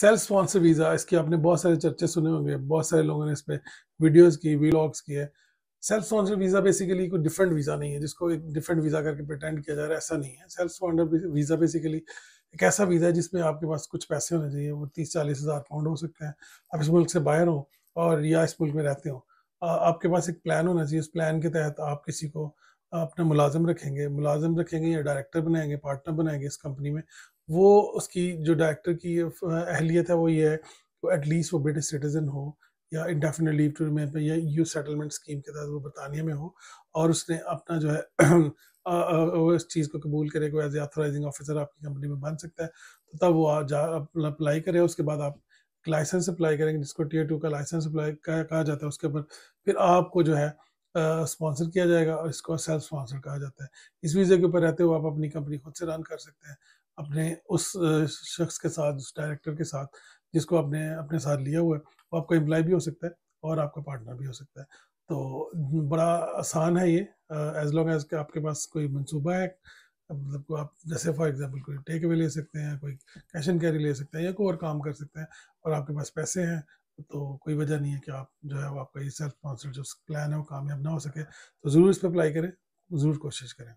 self sponsor visa इसकी आपने बहुत सारे चर्चे सुने होंगे बहुत सारे लोगों ने इस पर वीडियोज़ की वीलॉग्स किए सेल्फ स्पॉन्सर वीज़ा बेसिकली कोई डिफरेंट वीज़ा नहीं है जिसको एक डिफरेंट वीज़ा करके प्रटेंड किया जा रहा है ऐसा नहीं है सेल्फ स्पॉन्डर वीज़ा बेसिकली एक ऐसा वीज़ा है जिसमें आपके पास कुछ पैसे होने चाहिए वो तीस चालीस हज़ार पाउंड हो सकते हैं आप इस मुल्क से बाहर हो और या इस मुल्क में रहते हो आपके पास एक प्लान होना चाहिए उस प्लान के तहत आप किसी को अपना मुलाजम रखेंगे मुलाजम रखेंगे या डायरेक्टर बनाएंगे पार्टनर बनाएंगे इस कंपनी में वो उसकी जो डायरेक्टर की अहलियत है वो ये है एटलीस्ट वो ब्रिटिश सिटीजन हो या इंडेफिनेट लीव टू रिमेन में या यू सेटलमेंट स्कीम के तहत वो बरतानिया में हो और उसने अपना जो है आ, आ, वो इस चीज़ को कबूल करे कोई एज एथोराइजिंग ऑफिसर आपकी कंपनी में बन सकता है तो तब वो जा अप्लाई करे उसके बाद आप लाइसेंस अप्लाई करेंगे जिसको टीयर टू का लाइसेंस अप्लाई कहा जाता है उसके ऊपर फिर आपको जो है स्पॉन्सर किया जाएगा और इसको सेल्फ स्पॉन्सर कहा जाता है इस वीज़े के ऊपर रहते हुए आप अपनी कंपनी खुद से रन कर सकते हैं अपने उस शख्स के साथ उस डायरेक्टर के साथ जिसको आपने अपने साथ लिया हुआ है वो आपका एम्प्लॉय भी हो सकता है और आपका पार्टनर भी हो सकता है तो बड़ा आसान है ये एज लॉन्ग एज आपके पास कोई मनसूबा है मतलब आप जैसे फॉर एग्जांपल कोई टेक अवे ले सकते हैं कोई कैश एंड कैरी ले सकते हैं या कोई और काम कर सकते हैं और आपके पास पैसे हैं तो कोई वजह नहीं है कि आप जो है वो आपका ये सेल्फ स्पॉन्सर्ड जो प्लान है वो कामयाब ना हो सके तो ज़रूर इस पर अप्लाई करें ज़रूर कोशिश करें